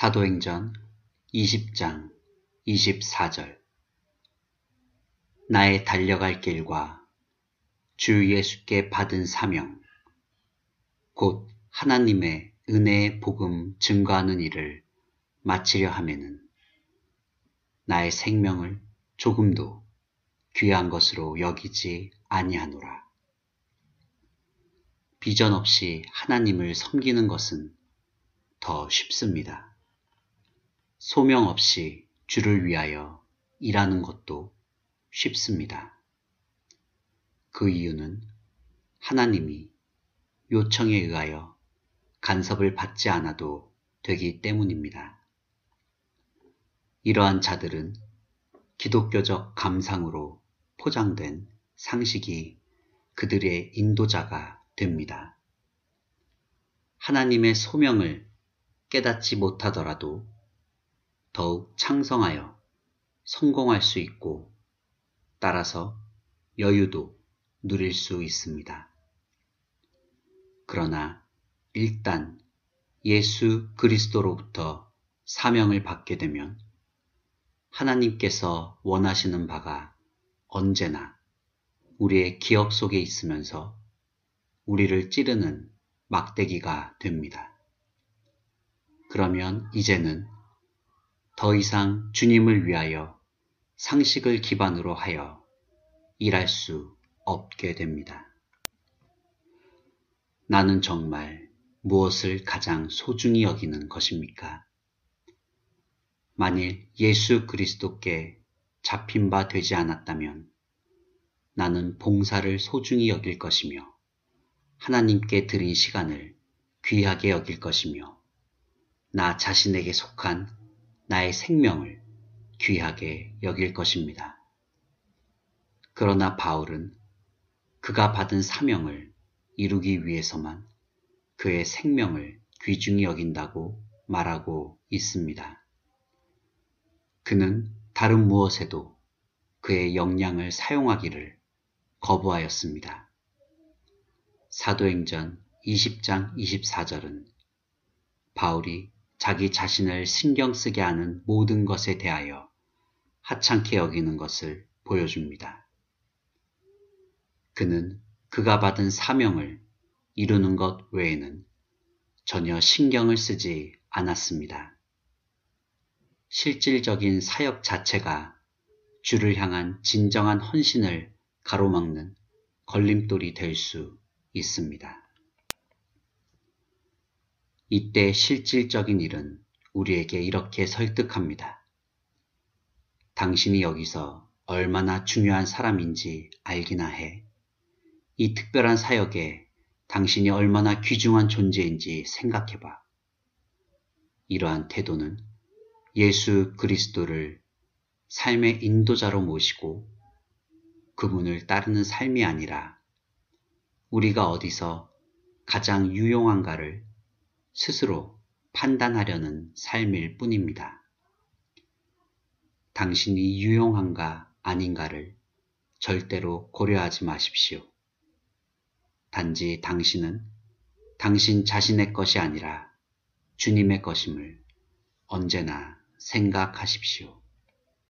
사도행전 20장 24절 나의 달려갈 길과 주 예수께 받은 사명 곧 하나님의 은혜의 복음 증거하는 일을 마치려 하면은 나의 생명을 조금도 귀한 것으로 여기지 아니하노라. 비전 없이 하나님을 섬기는 것은 더 쉽습니다. 소명 없이 주를 위하여 일하는 것도 쉽습니다. 그 이유는 하나님이 요청에 의하여 간섭을 받지 않아도 되기 때문입니다. 이러한 자들은 기독교적 감상으로 포장된 상식이 그들의 인도자가 됩니다. 하나님의 소명을 깨닫지 못하더라도 더욱 창성하여 성공할 수 있고 따라서 여유도 누릴 수 있습니다. 그러나 일단 예수 그리스도로부터 사명을 받게 되면 하나님께서 원하시는 바가 언제나 우리의 기억 속에 있으면서 우리를 찌르는 막대기가 됩니다. 그러면 이제는 더 이상 주님을 위하여 상식을 기반으로 하여 일할 수 없게 됩니다. 나는 정말 무엇을 가장 소중히 여기는 것입니까? 만일 예수 그리스도께 잡힌 바 되지 않았다면 나는 봉사를 소중히 여길 것이며 하나님께 드린 시간을 귀하게 여길 것이며 나 자신에게 속한 나의 생명을 귀하게 여길 것입니다. 그러나 바울은 그가 받은 사명을 이루기 위해서만 그의 생명을 귀중히 여긴다고 말하고 있습니다. 그는 다른 무엇에도 그의 역량을 사용하기를 거부하였습니다. 사도행전 20장 24절은 바울이 자기 자신을 신경 쓰게 하는 모든 것에 대하여 하찮게 여기는 것을 보여줍니다. 그는 그가 받은 사명을 이루는 것 외에는 전혀 신경을 쓰지 않았습니다. 실질적인 사역 자체가 주를 향한 진정한 헌신을 가로막는 걸림돌이 될 수 있습니다. 이때 실질적인 일은 우리에게 이렇게 설득합니다. 당신이 여기서 얼마나 중요한 사람인지 알기나 해. 이 특별한 사역에 당신이 얼마나 귀중한 존재인지 생각해봐. 이러한 태도는 예수 그리스도를 삶의 인도자로 모시고 그분을 따르는 삶이 아니라 우리가 어디서 가장 유용한가를 스스로 판단하려는 삶일 뿐입니다. 당신이 유용한가 아닌가를 절대로 고려하지 마십시오. 단지 당신은 당신 자신의 것이 아니라 주님의 것임을 언제나 생각하십시오.